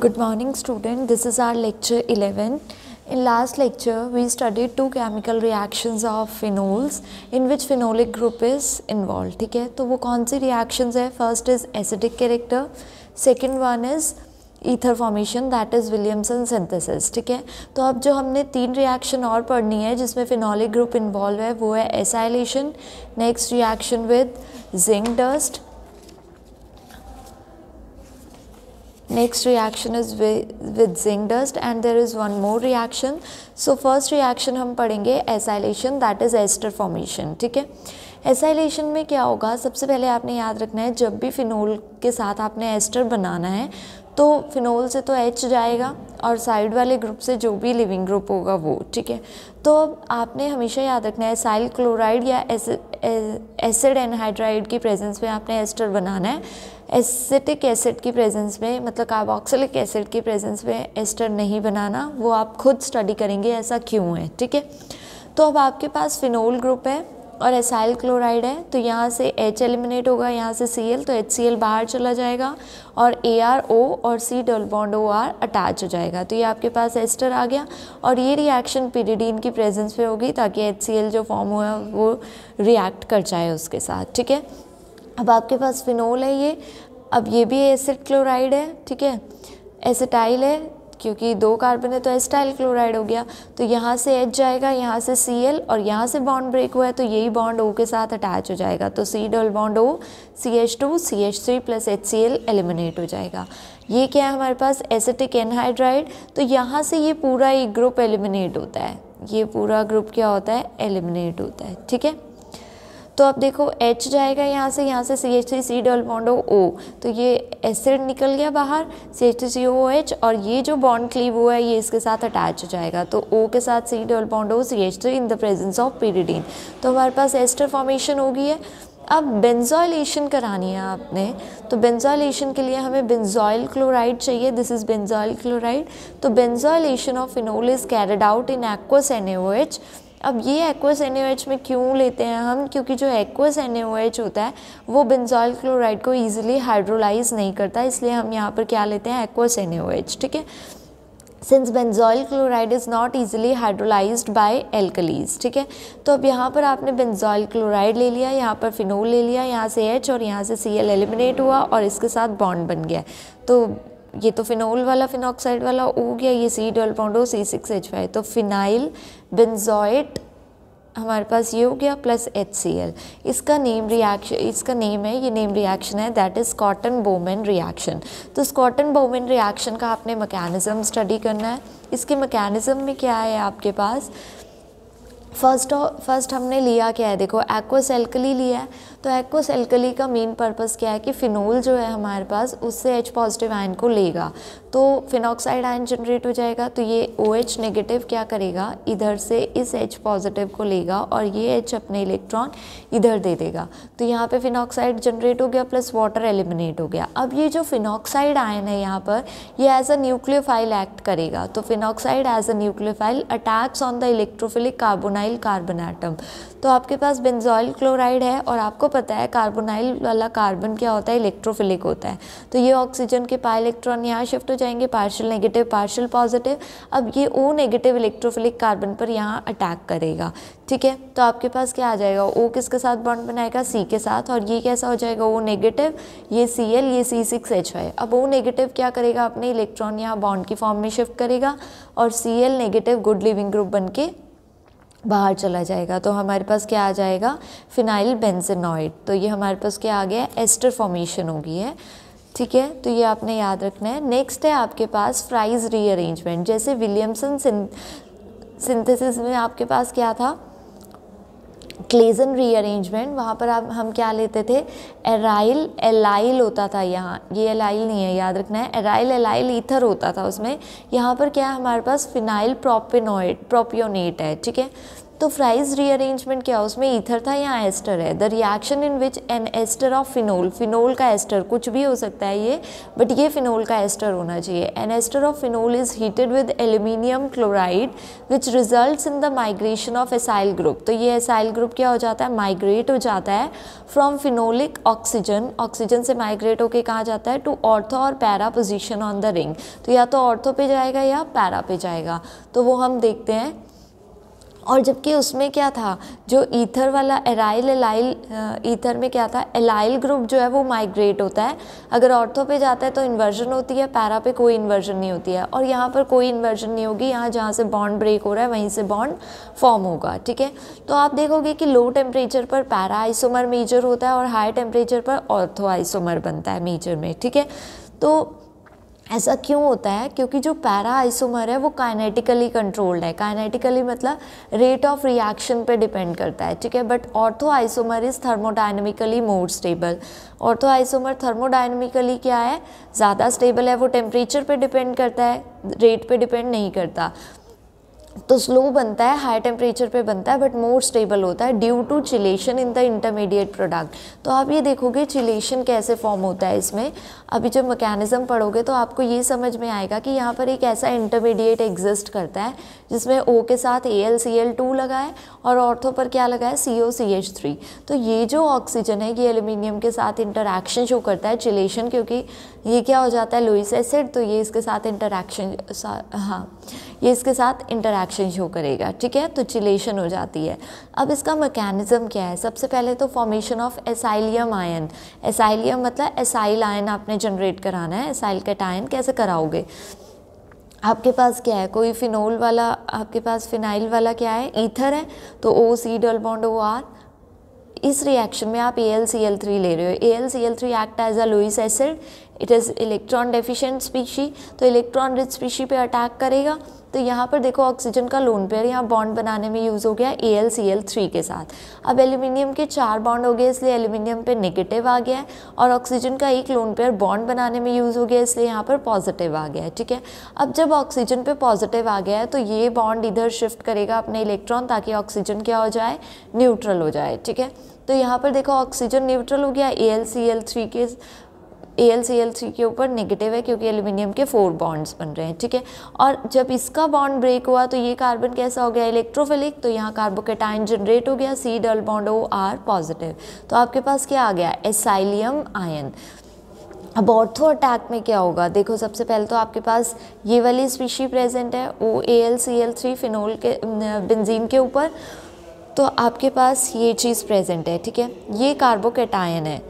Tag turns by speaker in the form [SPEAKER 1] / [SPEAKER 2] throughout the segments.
[SPEAKER 1] Good morning student, this is our lecture 11. In last lecture, we studied two chemical reactions of phenols in which phenolic group is involved. ठीक है तो वो कौन सी reactions है First is acidic character, second one is ether formation that is Williamson synthesis ठीक है तो अब जो हमने तीन रिएक्शन और पढ़नी है जिसमें फिनॉलिक ग्रुप इन्वॉल्व है वो है acylation next reaction with zinc dust Next reaction is with, with zinc dust and there is one more reaction. So first reaction hum padhenge acylation that is ester formation theek hai acylation में क्या होगा सबसे पहले आपने याद रखना है जब भी फिनोल के साथ आपने एस्टर बनाना है तो फिनोल से तो एच जाएगा और साइड वाले ग्रुप से जो भी लिविंग ग्रुप होगा वो ठीक है तो आपने हमेशा याद रखना है साइल क्लोराइड या एसिड एनहाइड्राइड की प्रेजेंस में आपने एस्टर बनाना है एसिटिक एसिड की प्रेजेंस में मतलब कार्बोक्सिलिक एसिड की प्रेजेंस में एस्टर नहीं बनाना वो आप खुद स्टडी करेंगे ऐसा क्यों है ठीक है तो अब आपके पास फिनोल ग्रुप है और एसाइल क्लोराइड है तो यहाँ से एच एलिमिनेट होगा यहाँ से सी एल तो एच सी एल बाहर चला जाएगा और ए आर ओ और C double bond O R attach हो जाएगा तो ये आपके पास एस्टर आ गया और ये रिएक्शन पीरीडीन की प्रेजेंस पे होगी ताकि एच सी एल जो फॉर्म हुआ है वो रिएक्ट कर जाए उसके साथ ठीक है अब आपके पास फिनोल है ये अब ये भी एसिड क्लोराइड है ठीक है एसिटाइल है क्योंकि दो कार्बन है तो एस्टाइल क्लोराइड हो गया तो यहाँ से एच जाएगा यहाँ से सी एल और यहाँ से बॉन्ड ब्रेक हुआ है तो यही बॉन्ड ओ के साथ अटैच हो जाएगा तो C double bond O C H two C H three plus H C L eliminate हो जाएगा ये क्या है हमारे पास एसिटिक एनहाइड्राइड तो यहाँ से ये पूरा एक ग्रुप एलिमिनेट होता है ये पूरा ग्रुप क्या होता है एलिमिनेट होता है ठीक है तो अब देखो एच जाएगा यहाँ से यहाँ से C H three C double bond O O तो ये एसिड निकल गया बाहर C H three C O H और ये जो बॉन्ड क्लीव हुआ है ये इसके साथ अटैच हो जाएगा तो ओ के साथ C double bond O C H three in the presence of pyridine तो हमारे पास एस्टर फॉर्मेशन होगी है अब बेंजॉयलेशन करानी है आपने तो बेंजॉयलेशन के लिए हमें बेंजॉयल क्लोराइड चाहिए दिस इज़ बेंजॉयल क्लोराइड तो benzoylation of phenol is carried out in aqueous N अब ये एक्वस एन में क्यों लेते हैं हम क्योंकि जो एक्वस एन होता है वो बेंजॉल क्लोराइड को ईजिली हाइड्रोलाइज नहीं करता इसलिए हम यहाँ पर क्या लेते हैं एक्वस एन ठीक है since benzoyl chloride is not easily hydrolyse by alkalis ठीक है तो अब यहाँ पर आपने बेंजॉइल क्लोराइड ले लिया यहाँ पर फिनोल ले लिया यहाँ से एच और यहाँ से सी एल एलिमिनेट हुआ और इसके साथ बॉन्ड बन गया तो ये तो फिनोल वाला फिनॉक्साइड वाला हो गया ये C twelve bond C six H five तो फिनाइल बेंजोइट हमारे पास ये हो गया प्लस एच सी एल इसका नेम रिएक्शन इसका नेम है ये नेम रिएक्शन है that is Schotten Baumann reaction तो स्कॉटन बोमेन रिएक्शन का आपने मैकेनिज़्म स्टडी करना है इसके मैकेनिज़्म में क्या है आपके पास फर्स्ट फर्स्ट हमने लिया क्या है देखो एक्वस एल्कली लिया है तो एक्वस एल्कली का मेन पर्पस क्या है कि फिनोल जो है हमारे पास उससे एच पॉजिटिव आयन को लेगा तो फिनॉक्साइड आयन जनरेट हो जाएगा तो ये ओ OH नेगेटिव क्या करेगा इधर से इस एच पॉजिटिव को लेगा और ये एच अपने इलेक्ट्रॉन इधर दे देगा तो यहाँ पे फिनॉक्साइड जनरेट हो गया प्लस वाटर एलिमिनेट हो गया अब ये जो फिनॉक्साइड आयन है यहाँ पर ये एज अ न्यूक्लियोफाइल एक्ट करेगा तो phenoxide as a nucleophile attacks on the electrophilic carbonyl carbon atom तो आपके पास बेंजॉइल क्लोराइड है और आपको पता है कार्बोनाइल वाला कार्बन क्या होता है इलेक्ट्रोफिलिक होता है तो ये ऑक्सीजन के पाए इलेक्ट्रॉन यहाँ शिफ्ट हो जाएंगे पार्शियल नेगेटिव पार्शियल पॉजिटिव अब ये ओ नेगेटिव इलेक्ट्रोफिलिक कार्बन पर यहाँ अटैक करेगा ठीक है तो आपके पास क्या आ जाएगा ओ किसके साथ बॉन्ड बनाएगा सी के साथ और ये कैसा हो जाएगा ओ नेगेटिव ये सी एल ये सी सिक्स एच है अब ओ नेगेटिव क्या करेगा अपने इलेक्ट्रॉन यहाँ बॉन्ड की फॉर्म में शिफ्ट करेगा और C L negative good leaving group बन के बाहर चला जाएगा तो हमारे पास क्या आ जाएगा फिनाइल बेंजेनॉइड तो ये हमारे पास क्या आ गया एस्टर फॉर्मेशन होगी है ठीक है तो ये आपने याद रखना है नेक्स्ट है आपके पास फ्राइज रीअरेंजमेंट जैसे विलियमसन सिंथेसिस में आपके पास क्या था क्लेजन रीअरेंजमेंट वहाँ पर आप हम क्या लेते थे एराइल एलाइल होता था यहाँ ये एलाइल नहीं है याद रखना है एराइल एलाइल ईथर होता था उसमें यहाँ पर क्या है हमारे पास फिनाइल प्रोपिनोइड प्रोपियोनेट है ठीक है तो फ्राइज रीअरेंजमेंट क्या उसमें ईथर था या एस्टर है the reaction in which an ester of phenol phenol का एस्टर कुछ भी हो सकता है ये बट ये फिनोल का एस्टर होना चाहिए an ester of phenol is heated with aluminium chloride which result in the migration of acyl group तो ये एसाइल ग्रुप क्या हो जाता है माइग्रेट हो जाता है फ्रॉम फिनोलिक ऑक्सीजन ऑक्सीजन से माइग्रेट होके कहाँ जाता है टू ऑर्थो और para position on the ring तो या तो ऑर्थो पे जाएगा या पैरा पे जाएगा तो वो हम देखते हैं और जबकि उसमें क्या था जो ईथर वाला एराइल एलाइल ईथर में क्या था एलाइल ग्रुप जो है वो माइग्रेट होता है अगर ऑर्थो पे जाता है तो इन्वर्जन होती है पैरा पे कोई इन्वर्जन नहीं होती है और यहाँ पर कोई इन्वर्जन नहीं होगी यहाँ जहाँ से बॉन्ड ब्रेक हो रहा है वहीं से बॉन्ड फॉर्म होगा ठीक है तो आप देखोगे कि लो टेम्परेचर पर पैरा आइसोमर मेजर होता है और हाई टेम्परेचर पर ऑर्थो आइसोमर बनता है मेजर में ठीक है तो ऐसा क्यों होता है क्योंकि जो पैरा आइसोमर है वो काइनेटिकली कंट्रोल्ड है काइनेटिकली मतलब रेट ऑफ रिएक्शन पे डिपेंड करता है ठीक है but ortho isomer is thermodynamically more stable ortho isomer thermodynamically क्या है ज़्यादा स्टेबल है वो टेम्परेचर पे डिपेंड करता है रेट पे डिपेंड नहीं करता तो स्लो बनता है हाई टेम्परेचर पे बनता है बट मोर स्टेबल होता है due to chelation in the intermediate product तो आप ये देखोगे चिलेशन कैसे फॉर्म होता है इसमें अभी जब मैकेनिज़्म पढ़ोगे तो आपको ये समझ में आएगा कि यहाँ पर एक ऐसा इंटरमीडिएट एग्जिस्ट करता है जिसमें ओ के साथ A L C L two लगाए और ऑर्थो पर क्या लगा है सी ओ सी एच थ्री तो ये जो ऑक्सीजन है ये एल्यूमिनियम के साथ इंटरैक्शन शो करता है चिलेशन क्योंकि ये क्या हो जाता है लुइस एसिड तो ये इसके साथ इंटरैक्शन हाँ ये इसके साथ इंटरैक्शन शो करेगा ठीक है तो चिलेशन हो जाती है अब इसका मैकेनिज़्म क्या है सबसे पहले तो formation of acylium ion acylium मतलब एसाइल आयन आपने जनरेट कराना है साइल कैटायन कैसे कराओगे आपके पास क्या है कोई फिनोल वाला आपके पास फिनाइल वाला क्या है ईथर है तो O C double bond O R इस रिएक्शन में आप A L C L three ले रहे हो A L C L three act as a Lewis acid it is electron deficient species तो इलेक्ट्रॉन रिच स्पीशी पे अटैक करेगा तो यहाँ पर देखो ऑक्सीजन का लोन पेयर यहाँ बॉन्ड बनाने में यूज़ हो गया A L C L three के साथ अब एल्यूमिनियम के चार बॉन्ड हो गए इसलिए एल्यूमिनियम पे नेगेटिव आ गया है और ऑक्सीजन का एक लोन पेयर बॉन्ड बनाने में यूज़ हो गया इसलिए यहाँ पर पॉजिटिव आ गया है ठीक है अब जब ऑक्सीजन पर पॉजिटिव आ गया है तो ये बॉन्ड इधर शिफ्ट करेगा अपने इलेक्ट्रॉन ताकि ऑक्सीजन क्या हो जाए न्यूट्रल हो जाए ठीक है तो यहाँ पर देखो ऑक्सीजन न्यूट्रल हो गया A L C L three के A L C L C के ऊपर नेगेटिव है क्योंकि एल्यूमिनियम के फोर बॉन्ड्स बन रहे हैं ठीक है और जब इसका बॉन्ड ब्रेक हुआ तो ये कार्बन कैसा हो गया इलेक्ट्रोफिलिक तो यहाँ कार्बोकेटाइन जनरेट हो गया C double bond O R positive तो आपके पास क्या आ गया एसाइलियम आयन अब ऑर्थो अटैक में क्या होगा देखो सबसे पहले तो आपके पास ये वाली स्पीशी प्रेजेंट है O A L C L three phenol के बेंजीन के ऊपर तो आपके पास ये चीज़ प्रेजेंट है ठीक है ये कार्बोकेटायन है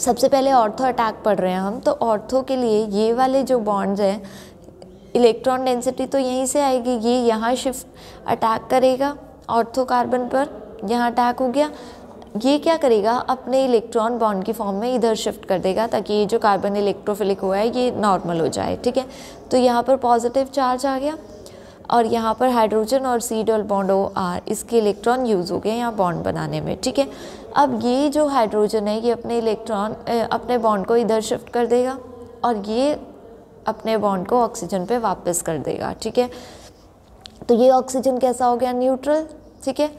[SPEAKER 1] सबसे पहले ऑर्थो अटैक पढ़ रहे हैं हम तो ऑर्थो के लिए ये वाले जो बॉन्ड्स हैं इलेक्ट्रॉन डेंसिटी तो यहीं से आएगी ये यहाँ शिफ्ट अटैक करेगा ऑर्थो कार्बन पर यहाँ अटैक हो गया ये क्या करेगा अपने इलेक्ट्रॉन बॉन्ड की फॉर्म में इधर शिफ्ट कर देगा ताकि ये जो कार्बन इलेक्ट्रोफिलिक हुआ है ये नॉर्मल हो जाए ठीक है तो यहाँ पर पॉजिटिव चार्ज आ गया और यहाँ पर हाइड्रोजन और C double bond O R इसके इलेक्ट्रॉन यूज़ हो गए यहाँ बॉन्ड बनाने में ठीक है अब ये जो हाइड्रोजन है ये अपने इलेक्ट्रॉन अपने बॉन्ड को इधर शिफ्ट कर देगा और ये अपने बॉन्ड को ऑक्सीजन पे वापस कर देगा ठीक है तो ये ऑक्सीजन कैसा हो गया न्यूट्रल ठीक है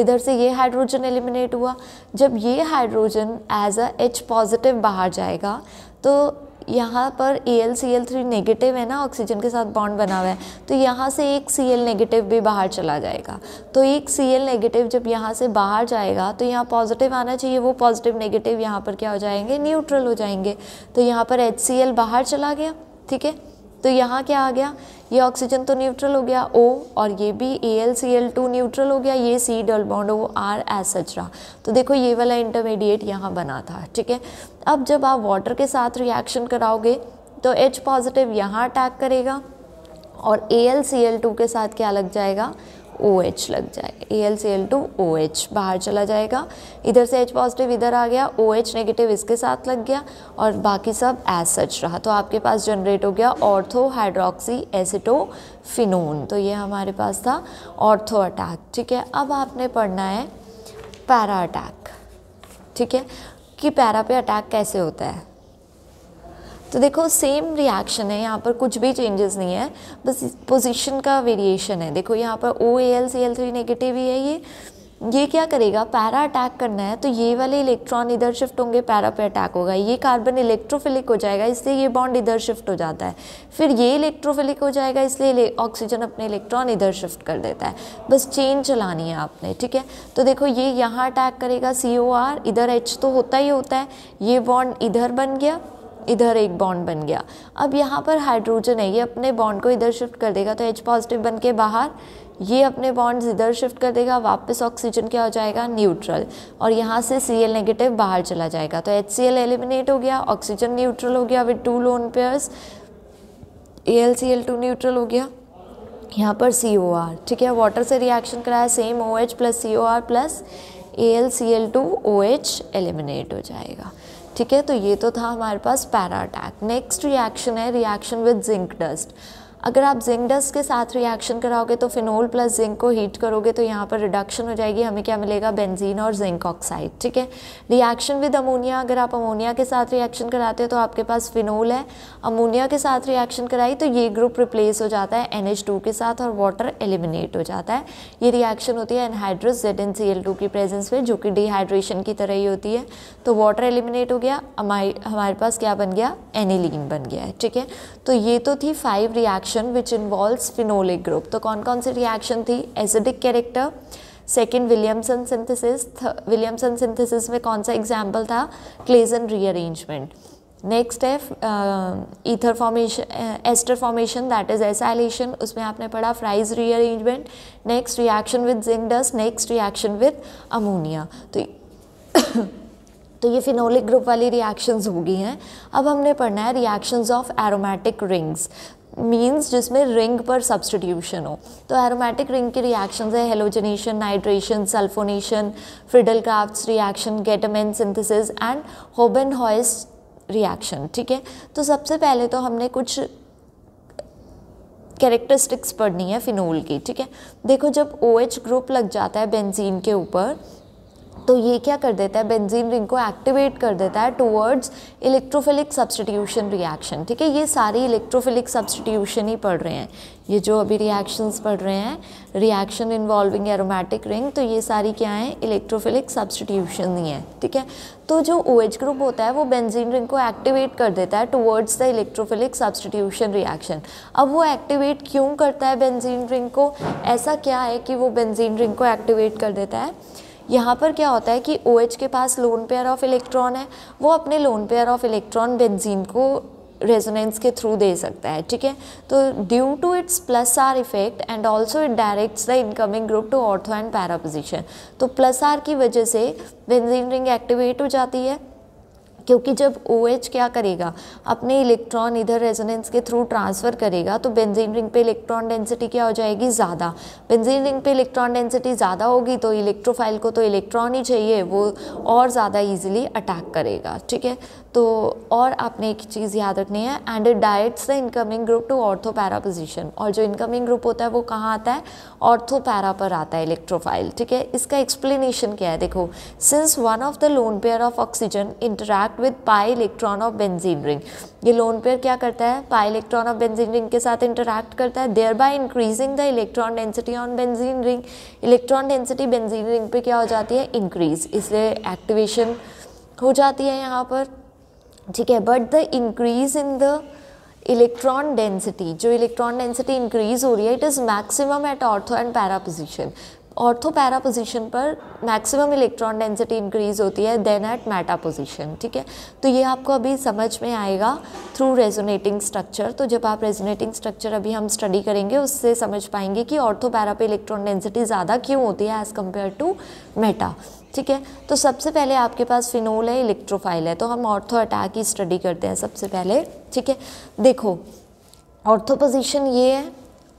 [SPEAKER 1] इधर से ये हाइड्रोजन एलिमिनेट हुआ जब ये hydrogen as a H positive बाहर जाएगा तो यहाँ पर A L C L three negative है ना ऑक्सीजन के साथ बॉन्ड बना हुआ है तो यहाँ से एक सी एल नेगेटिव भी बाहर चला जाएगा तो एक सी एल नेगेटिव जब यहाँ से बाहर जाएगा तो यहाँ पॉजिटिव आना चाहिए वो पॉजिटिव नेगेटिव यहाँ पर क्या हो जाएंगे न्यूट्रल हो जाएंगे तो यहाँ पर एच सी एल बाहर चला गया ठीक है तो यहाँ क्या आ गया ये ऑक्सीजन तो न्यूट्रल हो गया ओ और ये भी A L C L two neutral हो गया ये C double bond O R एस एच रहा तो देखो ये वाला इंटरमीडिएट यहाँ बना था ठीक है अब जब आप वाटर के साथ रिएक्शन कराओगे तो एच पॉजिटिव यहाँ अटैक करेगा और A L C L two के साथ क्या लग जाएगा ओ OH लग जाएगा A L C L two O H बाहर चला जाएगा इधर से एच पॉजिटिव इधर आ गया ओ OH एच नेगेटिव इसके साथ लग गया और बाकी सब एज सच रहा तो आपके पास जनरेट हो गया ऑर्थो हाइड्रोक्सी एसिटोफिनोन तो ये हमारे पास था ऑर्थो अटैक ठीक है अब आपने पढ़ना है पैरा अटैक ठीक है कि पैरा पे अटैक कैसे होता है तो देखो सेम रिएक्शन है यहाँ पर कुछ भी चेंजेस नहीं है बस पोजीशन का वेरिएशन है देखो यहाँ पर O A L C L three negative ही है ये ये क्या करेगा पैरा अटैक करना है तो ये वाले इलेक्ट्रॉन इधर शिफ्ट होंगे पैरा पे अटैक होगा ये कार्बन इलेक्ट्रोफिलिक हो जाएगा इसलिए ये बॉन्ड इधर शिफ्ट हो जाता है फिर ये इलेक्ट्रोफिलिक हो जाएगा इसलिए ऑक्सीजन अपने इलेक्ट्रॉन इधर शिफ्ट कर देता है बस चेन चलानी है आपने ठीक है तो देखो ये यहाँ अटैक करेगा सी इधर एच तो होता ही होता है ये बॉन्ड इधर बन गया इधर एक बॉन्ड बन गया अब यहाँ पर हाइड्रोजन है ये अपने बॉन्ड को इधर शिफ्ट कर देगा तो एच पॉजिटिव बन के बाहर ये अपने बॉन्ड्स इधर शिफ्ट कर देगा वापस ऑक्सीजन क्या हो जाएगा न्यूट्रल और यहाँ से सी एल नेगेटिव बाहर चला जाएगा तो एच सी एल एलिमिनेट हो गया ऑक्सीजन न्यूट्रल हो गया with two lone pairs A L C L two neutral हो गया यहाँ पर सी ओ आर ठीक है वाटर से रिएक्शन कराया same O H plus C O R plus A L C L two O H eliminate हो जाएगा ठीक है तो ये तो था हमारे पास पैरा अटैक नेक्स्ट रिएक्शन है रिएक्शन विद जिंक डस्ट अगर आप जिंक डस्ट के साथ रिएक्शन कराओगे तो फिनोल प्लस जिंक को हीट करोगे तो यहाँ पर रिडक्शन हो जाएगी हमें क्या मिलेगा बेंजीन और जिंक ऑक्साइड ठीक है रिएक्शन विद अमोनिया अगर आप अमोनिया के साथ रिएक्शन कराते हो तो आपके पास फिनोल है अमोनिया के साथ रिएक्शन कराई तो ये ग्रुप रिप्लेस हो जाता है एन के साथ और वाटर एलिमिनेट हो जाता है ये रिएक्शन होती है एनहाइड्रोस जेड एन की प्रेजेंस में जो कि डिहाइड्रेशन की तरह ही होती है तो वाटर एलिमिनेट हो गया हमारे पास क्या बन गया एनिलीन बन गया है ठीक है तो ये तो थी five reaction reaction which involves phenolic group तो कौन कौन सी रिएक्शन थी acidic character second Williamson synthesis Williamson synthesis में कौन सा एग्जाम्पल था क्लेजन रीअरेंजमेंट नेक्स्ट है ether formation ester formation that is acylation उसमें आपने पढ़ा Fries rearrangement next reaction with zinc dust next reaction with ammonia तो तो ये फिनोलिक ग्रुप वाली रिएक्शंस हो गई हैं अब हमने पढ़ना है reactions of aromatic rings means जिसमें रिंग पर सब्सटीट्यूशन हो तो एरोमेटिक रिंग के रिएक्शंस है halogenation nitration sulphonation Friedel Crafts reaction Gattermann synthesis and Houben Hoesch reaction ठीक है तो सबसे पहले तो हमने कुछ कैरेक्टरिस्टिक्स पढ़नी है फिनोल की ठीक है देखो जब ओ OH ग्रुप लग जाता है बेंजीन के ऊपर तो ये क्या कर देता है बेंजीन रिंग को एक्टिवेट कर देता है टूवर्ड्स इलेक्ट्रोफिलिक सब्सटीट्यूशन रिएक्शन ठीक है ये सारी इलेक्ट्रोफिलिक सब्सटीट्यूशन ही पढ़ रहे हैं ये जो अभी रिएक्शंस पढ़ रहे हैं रिएक्शन इन्वॉल्विंग एरोमेटिक रिंग तो ये सारी क्या हैं इलेक्ट्रोफिलिक सब्सटीट्यूशन ही है ठीक है तो जो ओ OH ग्रुप होता है वो बेंजीन रिंग को एक्टिवेट कर देता है towards the electrophilic substitution reaction अब वो एक्टिवेट क्यों करता है बेंजीन रिंग को ऐसा क्या है कि वो बेंजीन रिंग को एक्टिवेट कर देता है यहाँ पर क्या होता है कि ओ OH के पास लोन पेयर ऑफ इलेक्ट्रॉन है वो अपने lone pair of electron benzene को रेजोनेंस के थ्रू दे सकता है ठीक है तो due to its plus R effect and also it directs the incoming group to ortho and para position तो प्लस आर की वजह से बेंजीन रिंग एक्टिवेट हो जाती है क्योंकि जब ओ OH क्या करेगा अपने इलेक्ट्रॉन इधर रेजोनेंस के थ्रू ट्रांसफ़र करेगा तो बेंजीन रिंग पे इलेक्ट्रॉन डेंसिटी क्या हो जाएगी ज़्यादा बेंजीन रिंग पे इलेक्ट्रॉन डेंसिटी ज़्यादा होगी तो इलेक्ट्रोफाइल को तो इलेक्ट्रॉन ही चाहिए वो और ज़्यादा ईजिली अटैक करेगा ठीक है तो और आपने एक चीज़ याद रखनी है एंड इट डाइट्स the incoming group to ortho para position और जो इनकमिंग ग्रुप होता है वो कहाँ आता है ऑर्थो पैरा पर आता है इलेक्ट्रोफाइल ठीक है इसका एक्सप्लेनेशन क्या है देखो since one of the lone pair of oxygen interact with pi electron of benzene ring ये लोन पेयर क्या करता है pi electron of benzene ring के साथ इंटरैक्ट करता है thereby increasing the electron density on benzene ring electron density benzene ring पे क्या हो जाती है इंक्रीज इसलिए एक्टिवेशन हो जाती है यहाँ पर ठीक है but the increase in the electron density जो इलेक्ट्रॉन डेंसिटी इंक्रीज हो रही है it is maximum at ortho and para position ortho para position पर मैक्सिमम इलेक्ट्रॉन डेंसिटी इंक्रीज होती है देन एट मैटा पोजिशन ठीक है तो ये आपको अभी समझ में आएगा थ्रू रेजोनेटिंग स्ट्रक्चर तो जब आप रेजोनेटिंग स्ट्रक्चर अभी हम स्टडी करेंगे उससे समझ पाएंगे कि ऑर्थो पैरा पे इलेक्ट्रॉन डेंसिटी ज़्यादा क्यों होती है एज़ कम्पेयर टू मेटा ठीक है तो सबसे पहले आपके पास फिनोल है इलेक्ट्रोफाइल है तो हम ऑर्थो अटैक ही स्टडी करते हैं सबसे पहले ठीक है देखो ऑर्थो पोजीशन ये है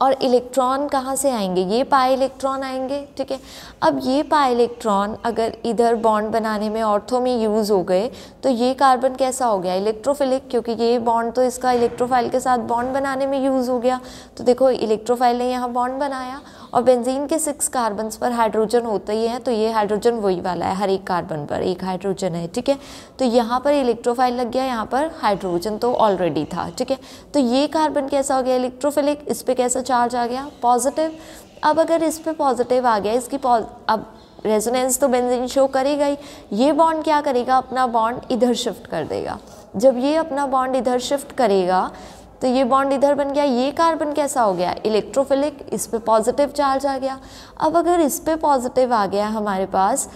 [SPEAKER 1] और इलेक्ट्रॉन कहाँ से आएंगे ये पाए इलेक्ट्रॉन आएंगे ठीक है अब ये पाए इलेक्ट्रॉन अगर इधर बॉन्ड बनाने में ऑर्थो में यूज़ हो गए तो ये कार्बन कैसा हो गया इलेक्ट्रोफिलिक क्योंकि ये बॉन्ड तो इसका इलेक्ट्रोफाइल के साथ बॉन्ड बनाने में यूज़ हो गया तो देखो इलेक्ट्रोफाइल ने यहाँ बॉन्ड बनाया और बेंजीन के सिक्स कार्बन्स पर हाइड्रोजन होते ही हैं तो ये हाइड्रोजन वही वाला है हर एक कार्बन पर एक हाइड्रोजन है ठीक है तो यहाँ पर इलेक्ट्रोफाइल लग गया यहाँ पर हाइड्रोजन तो ऑलरेडी था ठीक है तो ये कार्बन कैसा हो गया इलेक्ट्रोफिलिक इस पर कैसा चार्ज आ गया पॉजिटिव अब अगर इस पर पॉजिटिव आ गया इसकी अब रेजोनेंस तो बेंजीन शो करेगा ही ये बॉन्ड क्या करेगा अपना बॉन्ड इधर शिफ्ट कर देगा जब ये अपना बॉन्ड इधर शिफ्ट करेगा तो ये बॉन्ड इधर बन गया ये कार्बन कैसा हो गया इलेक्ट्रोफिलिक इस पर पॉजिटिव चार्ज आ गया अब अगर इस पर पॉजिटिव आ गया हमारे पास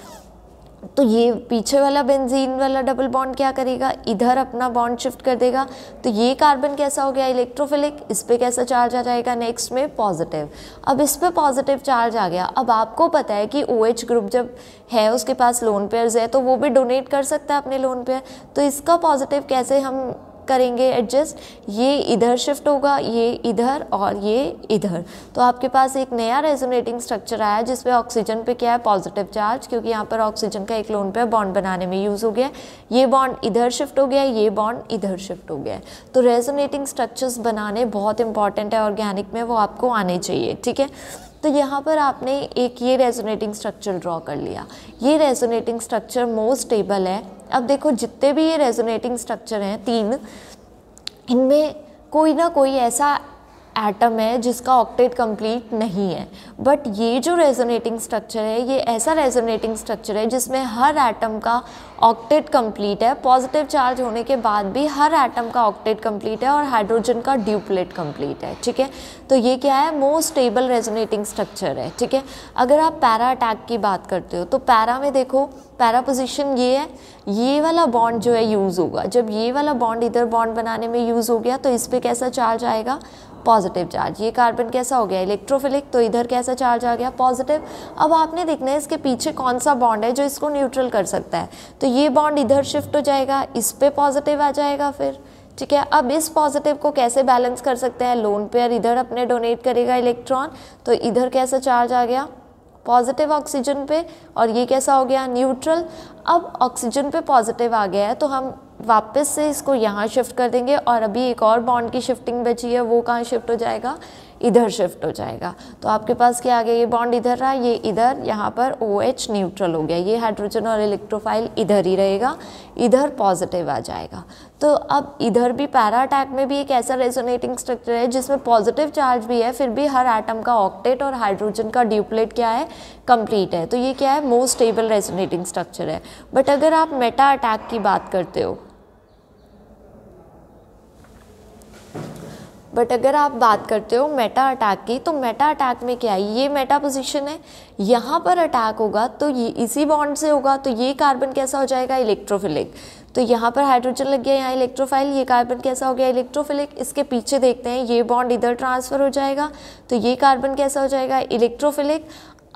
[SPEAKER 1] तो ये पीछे वाला बेंजीन वाला डबल बॉन्ड क्या करेगा इधर अपना बॉन्ड शिफ्ट कर देगा तो ये कार्बन कैसा हो गया इलेक्ट्रोफिलिक इस पर कैसा चार्ज आ जाएगा नेक्स्ट में पॉजिटिव अब इस पर पॉजिटिव चार्ज आ गया अब आपको पता है कि ओ OH ग्रुप जब है उसके पास लोन पेयर्स है तो वो भी डोनेट कर सकता है अपने लोन पेयर तो इसका पॉजिटिव कैसे हम करेंगे एडजस्ट ये इधर शिफ्ट होगा ये इधर और ये इधर तो आपके पास एक नया रेजोनेटिंग स्ट्रक्चर आया जिसमें ऑक्सीजन पे क्या है पॉजिटिव चार्ज क्योंकि यहाँ पर ऑक्सीजन का एक लोन पे बॉन्ड बनाने में यूज़ हो गया ये बॉन्ड इधर शिफ्ट हो गया ये बॉन्ड इधर शिफ्ट हो गया तो रेजोनेटिंग स्ट्रक्चर्स बनाने बहुत इंपॉर्टेंट है ऑर्गेनिक में वो आपको आने चाहिए ठीक है तो यहाँ पर आपने एक ये रेजोनेटिंग स्ट्रक्चर ड्रॉ कर लिया ये रेजोनेटिंग स्ट्रक्चर मोस्ट स्टेबल है अब देखो जितने भी ये रेजोनेटिंग स्ट्रक्चर हैं तीन इनमें कोई ना कोई ऐसा एटम है जिसका ऑक्टेट कंप्लीट नहीं है बट ये जो रेजोनेटिंग स्ट्रक्चर है ये ऐसा रेजोनेटिंग स्ट्रक्चर है जिसमें हर एटम का ऑक्टेट कंप्लीट है पॉजिटिव चार्ज होने के बाद भी हर एटम का ऑक्टेट कंप्लीट है और हाइड्रोजन का ड्यूपलेट कंप्लीट है ठीक है तो ये क्या है मोस्ट स्टेबल रेजोनेटिंग स्ट्रक्चर है ठीक है अगर आप पैरा अटैक की बात करते हो तो पैरा में देखो पैरा पोजिशन ये है ये वाला बॉन्ड जो है यूज़ होगा जब ये वाला बॉन्ड इधर बॉन्ड बनाने में यूज़ हो गया तो इस पर कैसा चार्ज आएगा पॉजिटिव चार्ज ये कार्बन कैसा हो गया इलेक्ट्रोफिलिक तो इधर कैसा चार्ज आ गया पॉजिटिव अब आपने देखना है इसके पीछे कौन सा बॉन्ड है जो इसको न्यूट्रल कर सकता है तो ये बॉन्ड इधर शिफ्ट हो जाएगा इस पर पॉजिटिव आ जाएगा फिर ठीक है अब इस पॉजिटिव को कैसे बैलेंस कर सकते हैं लोन पेयर इधर अपने डोनेट करेगा इलेक्ट्रॉन तो इधर कैसा चार्ज आ गया पॉजिटिव ऑक्सीजन पे और ये कैसा हो गया न्यूट्रल अब ऑक्सीजन पे पॉजिटिव आ गया है तो हम वापस से इसको यहाँ शिफ्ट कर देंगे और अभी एक और बॉन्ड की शिफ्टिंग बची है वो कहाँ शिफ्ट हो जाएगा इधर शिफ्ट हो जाएगा तो आपके पास क्या आ गया ये बॉन्ड इधर रहा ये इधर यहाँ पर ओ OH न्यूट्रल हो गया ये हाइड्रोजन और इलेक्ट्रोफाइल इधर ही रहेगा इधर पॉजिटिव आ जाएगा तो अब इधर भी पैरा अटैक में भी एक ऐसा रेजोनेटिंग स्ट्रक्चर है जिसमें पॉजिटिव चार्ज भी है फिर भी हर एटम का ऑक्टेट और हाइड्रोजन का ड्यूप्लेट क्या है कंप्लीट है तो ये क्या है मोस्ट स्टेबल रेजोनेटिंग स्ट्रक्चर है बट अगर आप मेटा अटैक की बात करते हो बट अगर आप बात करते हो मेटा अटैक की तो मेटा अटैक में क्या है ये मेटा पोजीशन है यहाँ पर अटैक होगा तो ये इसी बॉन्ड से होगा तो ये कार्बन कैसा हो जाएगा इलेक्ट्रोफिलिक तो यहाँ पर हाइड्रोजन लग गया यहाँ इलेक्ट्रोफाइल ये कार्बन कैसा हो गया इलेक्ट्रोफिलिक इसके पीछे देखते हैं ये बॉन्ड इधर ट्रांसफ़र हो जाएगा तो ये कार्बन कैसा हो जाएगा इलेक्ट्रोफिलिक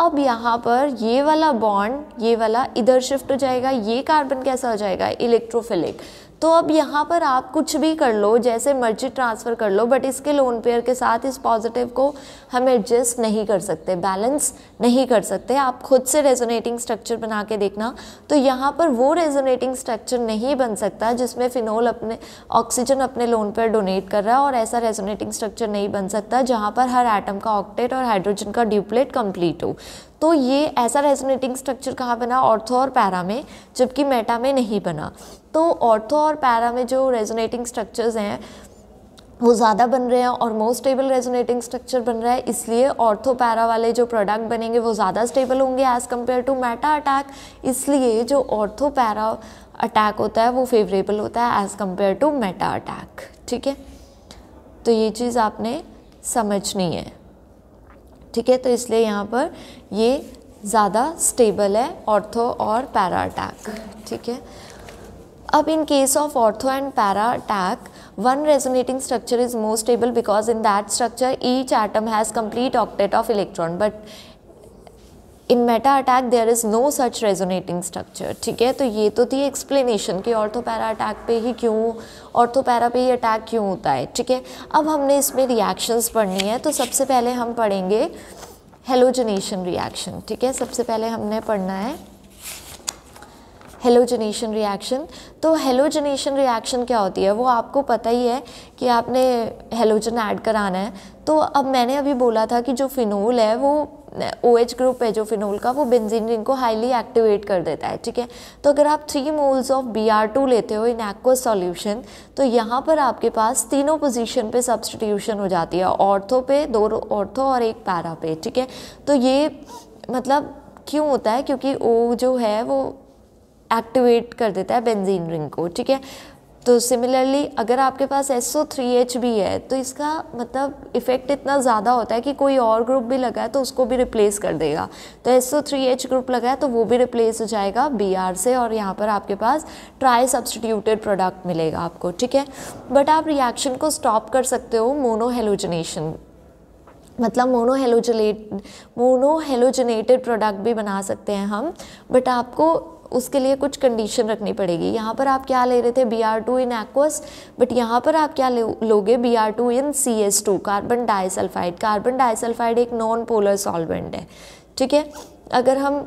[SPEAKER 1] अब यहाँ पर ये वाला बॉन्ड ये वाला इधर शिफ्ट हो जाएगा ये कार्बन कैसा हो जाएगा इलेक्ट्रोफिलिक तो अब यहाँ पर आप कुछ भी कर लो जैसे मर्जी ट्रांसफ़र कर लो बट इसके लोन पेयर के साथ इस पॉजिटिव को हम एडजस्ट नहीं कर सकते बैलेंस नहीं कर सकते आप खुद से रेजोनेटिंग स्ट्रक्चर बना के देखना तो यहाँ पर वो रेजोनेटिंग स्ट्रक्चर नहीं बन सकता जिसमें फिनोल अपने ऑक्सीजन अपने लोन पेयर डोनेट कर रहा है और ऐसा रेजोनेटिंग स्ट्रक्चर नहीं बन सकता जहाँ पर हर एटम का ऑक्टेट और हाइड्रोजन का ड्यूप्लेट कम्प्लीट हो तो ये ऐसा रेजोनेटिंग स्ट्रक्चर कहाँ बना ऑर्थो और पैरा में जबकि मेटा में नहीं बना तो ऑर्थो और पैरा में जो रेजोनेटिंग स्ट्रक्चर्स हैं वो ज़्यादा बन रहे हैं और मोस्ट स्टेबल रेजोनेटिंग स्ट्रक्चर बन रहा है इसलिए ऑर्थो पैरा वाले जो प्रोडक्ट बनेंगे वो ज़्यादा स्टेबल होंगे as compare to meta attack इसलिए जो ऑर्थो पैरा अटैक होता है वो फेवरेबल होता है as compare to meta attack ठीक है तो ये चीज़ आपने समझनी है ठीक है तो इसलिए यहाँ पर ये ज़्यादा स्टेबल है ऑर्थो और पैरा अटैक ठीक है अब in case of ortho and para attack one resonating structure is most stable because in that structure each atom has complete octet of electron but in meta attack there is no such resonating structure ठीक है तो ये तो थी explanation कि ortho para attack पे ही क्यों ortho para पे ही अटैक क्यों होता है ठीक है अब हमने इसमें रिएक्शंस पढ़नी है तो सबसे पहले हम पढ़ेंगे हेलोजनेशन रिएक्शन ठीक है सबसे पहले हमने पढ़ना है हेलोजनेशन रिएक्शन तो हेलोजनेशन रिएक्शन क्या होती है वो आपको पता ही है कि आपने हेलोजन ऐड कराना है तो अब मैंने अभी बोला था कि जो फिनोल है वो ओ एच ग्रुप है जो फिनोल का वो बेंजीन रिंग को हाईली एक्टिवेट कर देता है ठीक है तो अगर आप three moles of B R two लेते हो इन एक्व सॉल्यूशन तो यहाँ पर आपके पास तीनों पोजीशन पे सब्सटीट्यूशन हो जाती है ऑर्थो पे दो ऑर्थो और एक पैरा पे ठीक है तो ये मतलब क्यों होता है क्योंकि ओ जो है वो एक्टिवेट कर देता है बेंजीन रिंग को ठीक है तो सिमिलरली अगर आपके पास एस ओ थ्री एच भी है तो इसका मतलब इफ़ेक्ट इतना ज़्यादा होता है कि कोई और ग्रुप भी लगा है तो उसको भी रिप्लेस कर देगा तो S O three H group लगा है तो वो भी रिप्लेस हो जाएगा बी आर से और यहाँ पर आपके पास ट्राई सब्सटीट्यूटेड प्रोडक्ट मिलेगा आपको ठीक है बट आप रिएक्शन को स्टॉप कर सकते हो मोनोहेलोजनेशन मतलब मोनोहेलोजलेट मोनोहेलोजनेटेड प्रोडक्ट भी बना सकते हैं हम बट आपको उसके लिए कुछ कंडीशन रखनी पड़ेगी यहाँ पर आप क्या ले रहे थे B R two in aqueous but यहाँ पर आप क्या लोगे B R two in C S two carbon disulphide carbon disulphide एक नॉन पोलर सॉल्वेंट है ठीक है अगर हम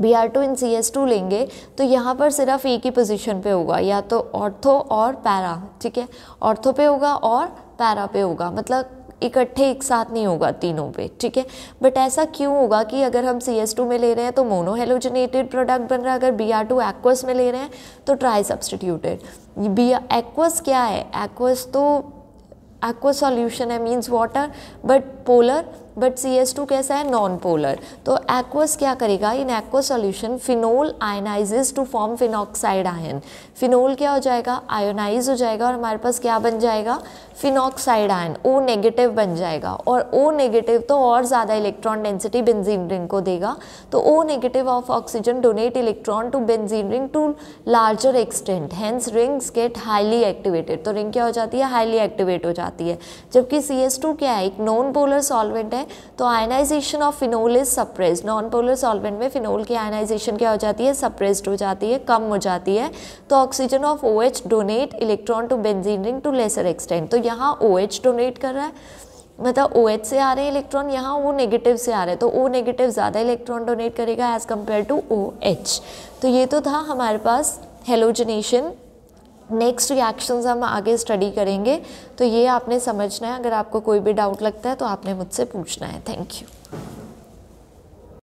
[SPEAKER 1] B R two in C S two लेंगे तो यहाँ पर सिर्फ एक ही पोजिशन पे होगा या तो ऑर्थो और पैरा ठीक है ऑर्थो पे होगा और पैरा पे होगा मतलब इकट्ठे एक साथ नहीं होगा तीनों पे ठीक है बट ऐसा क्यों होगा कि अगर हम सी एस टू में ले रहे हैं तो मोनो हेलोजनेटेड प्रोडक्ट बन रहा है अगर बी आर टू एक्वस में ले रहे हैं तो ट्राई सब्सटीट्यूटेड बी एक्वस क्या है एक्वस तो एक्वस सॉल्यूशन है means water but polar but C S two कैसा है नॉन पोलर तो एक्वस क्या करेगा in aqueous solution phenol ionises to form phenoxide ion phenol क्या हो जाएगा आयोनाइज हो जाएगा और हमारे पास क्या बन जाएगा फिनॉक्साइड आयन ओ नेगेटिव बन जाएगा और ओ नेगेटिव तो और ज़्यादा इलेक्ट्रॉन डेंसिटी बेंजीन रिंग को देगा तो O negative of oxygen donate electron to benzene ring to larger extent hence rings get highly activated तो रिंग क्या हो जाती है हाईली एक्टिवेट हो जाती है जबकि सी क्या है एक नॉन पोलर सॉल्वेंट है तो ionisation of phenol is suppress non polar solvent में फिनोल की आयनाइजेशन क्या हो जाती है सप्रेस्ड हो जाती है कम हो जाती है तो oxygen of O H donate electron to benzene ring to lesser extent तो यहाँ ओ OH डोनेट कर रहा है मतलब ओ OH से आ रहे हैं इलेक्ट्रॉन यहाँ वो नेगेटिव से आ रहे हैं तो ओ नेगेटिव ज़्यादा इलेक्ट्रॉन डोनेट करेगा as compare to O H तो ये तो था हमारे पास हेलोजनेशन नेक्स्ट रिएक्शंस हम आगे स्टडी करेंगे तो ये आपने समझना है अगर आपको कोई भी डाउट लगता है तो आपने मुझसे पूछना है थैंक यू